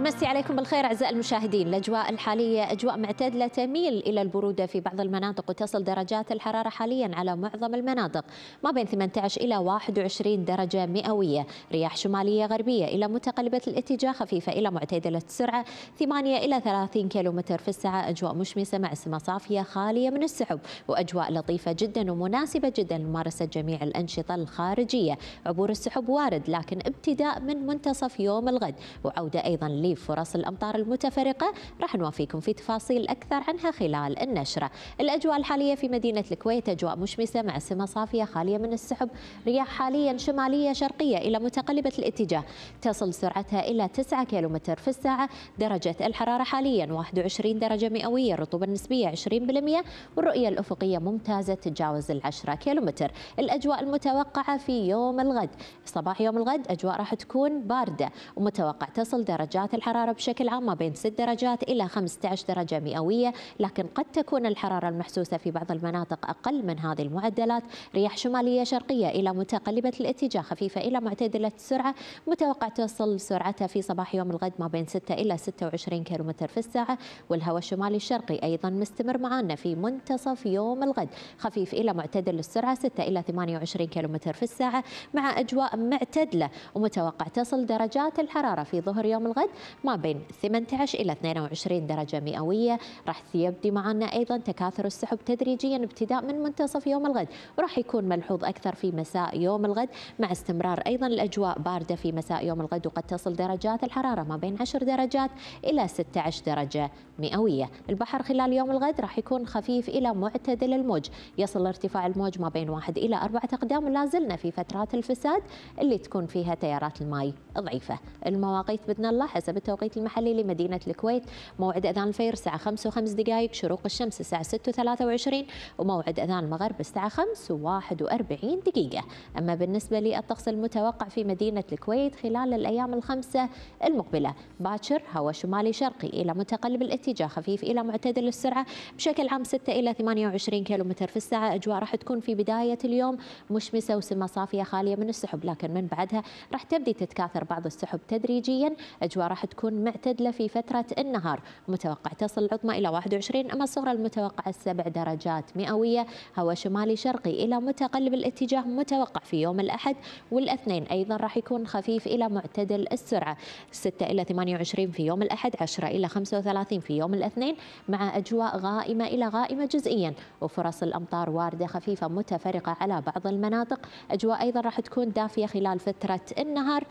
نمسي عليكم بالخير أعزائي المشاهدين الأجواء الحالية أجواء معتدلة تميل إلى البرودة في بعض المناطق وتصل درجات الحرارة حاليا على معظم المناطق ما بين 18 إلى 21 درجة مئوية رياح شمالية غربية إلى متقلبة الاتجاه خفيفة إلى معتدلة السرعة 8 إلى 30 كيلومتر في الساعة أجواء مشمسة مع سماء صافية خالية من السحب وأجواء لطيفة جدا ومناسبة جدا لممارسة جميع الأنشطة الخارجية عبور السحب وارد لكن ابتداء من منتصف يوم الغد وعودة أيضا وتغليب فرص الأمطار المتفرقة راح نوافيكم في تفاصيل أكثر عنها خلال النشرة الأجواء الحالية في مدينة الكويت أجواء مشمسة مع سمة صافية خالية من السحب رياح حاليا شمالية شرقية إلى متقلبة الاتجاه تصل سرعتها إلى 9 كيلومتر في الساعة درجة الحرارة حاليا 21 درجة مئوية الرطوبة النسبية 20% والرؤية الأفقية ممتازة تتجاوز العشرة كيلومتر الأجواء المتوقعة في يوم الغد صباح يوم الغد أجواء راح تكون باردة ومتوقع تصل درجات الحرارة بشكل عام ما بين 6 درجات إلى 15 درجة مئوية لكن قد تكون الحرارة المحسوسة في بعض المناطق أقل من هذه المعدلات رياح شمالية شرقية إلى متقلبة الاتجاه خفيفة إلى معتدلة السرعة متوقع توصل سرعتها في صباح يوم الغد ما بين 6 إلى 26 كيلومتر في الساعة والهواء الشمالي الشرقي أيضا مستمر معنا في منتصف يوم الغد خفيف إلى معتدل السرعة 6 إلى 28 كيلومتر في الساعة مع أجواء معتدلة ومتوقع تصل درجات الحرارة في ظهر يوم الغد ما بين 18 إلى 22 درجة مئوية راح يبدي معنا أيضا تكاثر السحب تدريجيا ابتداء من منتصف يوم الغد وراح يكون ملحوظ أكثر في مساء يوم الغد مع استمرار أيضا الأجواء باردة في مساء يوم الغد وقد تصل درجات الحرارة ما بين 10 درجات إلى 16 درجة مئوية البحر خلال يوم الغد راح يكون خفيف إلى معتدل الموج يصل ارتفاع الموج ما بين واحد إلى أربعة أقدام ولا زلنا في فترات الفساد اللي تكون فيها تيارات الماي ضعيفة المواقيت بإذن الله حسب بالتوقيت المحلي لمدينة الكويت موعد أذان الفير الساعة 5 وخمس دقائق شروق الشمس الساعة 6 وثلاثة وموعد أذان المغرب الساعة 5 وواحد وأربعين دقيقة أما بالنسبة للطقس المتوقع في مدينة الكويت خلال الأيام الخمسة المقبلة باكر هواء شمالي شرقي إلى متقلب الاتجاه خفيف إلى معتدل السرعة بشكل عام 6 إلى 28 كيلومتر في الساعة أجواء راح تكون في بداية اليوم مشمسة وسما صافية خالية من السحب لكن من بعدها راح تبدي تتكاثر بعض السحب تدريجيا أجواء راح تكون معتدلة في فترة النهار متوقع تصل العظمى إلى 21 أما الصغرى المتوقعة السبع درجات مئوية هواء شمالي شرقي إلى متقلب الاتجاه متوقع في يوم الأحد والاثنين أيضا راح يكون خفيف إلى معتدل السرعة 6 إلى 28 في يوم الأحد 10 إلى 35 في يوم الاثنين مع أجواء غائمة إلى غائمة جزئيا وفرص الأمطار واردة خفيفة متفرقة على بعض المناطق أجواء أيضا راح تكون دافية خلال فترة النهار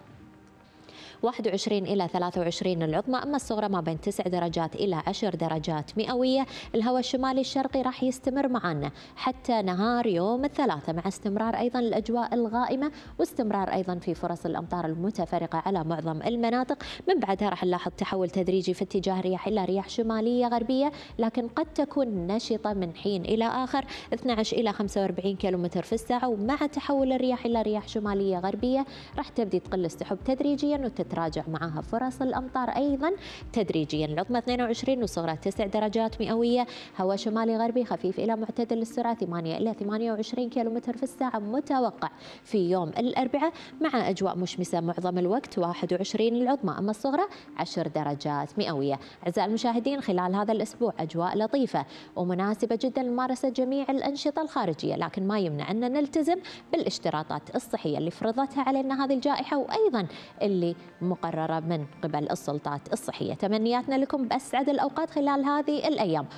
21 إلى 23 العظمى أما الصغرى ما بين 9 درجات إلى 10 درجات مئوية الهواء الشمالي الشرقي راح يستمر معنا حتى نهار يوم الثلاثاء مع استمرار أيضا الأجواء الغائمة واستمرار أيضا في فرص الأمطار المتفرقة على معظم المناطق من بعدها راح نلاحظ تحول تدريجي في اتجاه رياح إلى رياح شمالية غربية لكن قد تكون نشطة من حين إلى آخر 12 إلى 45 كيلومتر في الساعة ومع تحول الرياح إلى رياح شمالية غربية راح تبدي تقل السحب تدريجيا وتتقل تتراجع معها فرص الأمطار أيضا تدريجيا العظمى 22 وصغرى 9 درجات مئوية هواء شمالي غربي خفيف إلى معتدل السرعة 8 إلى 28 متر في الساعة متوقع في يوم الأربعاء مع أجواء مشمسة معظم الوقت 21 العظمى أما الصغرى 10 درجات مئوية أعزائي المشاهدين خلال هذا الأسبوع أجواء لطيفة ومناسبة جدا لممارسة جميع الأنشطة الخارجية لكن ما يمنع أن نلتزم بالاشتراطات الصحية اللي فرضتها علينا هذه الجائحة وأيضا اللي مقررة من قبل السلطات الصحية تمنياتنا لكم بأسعد الأوقات خلال هذه الأيام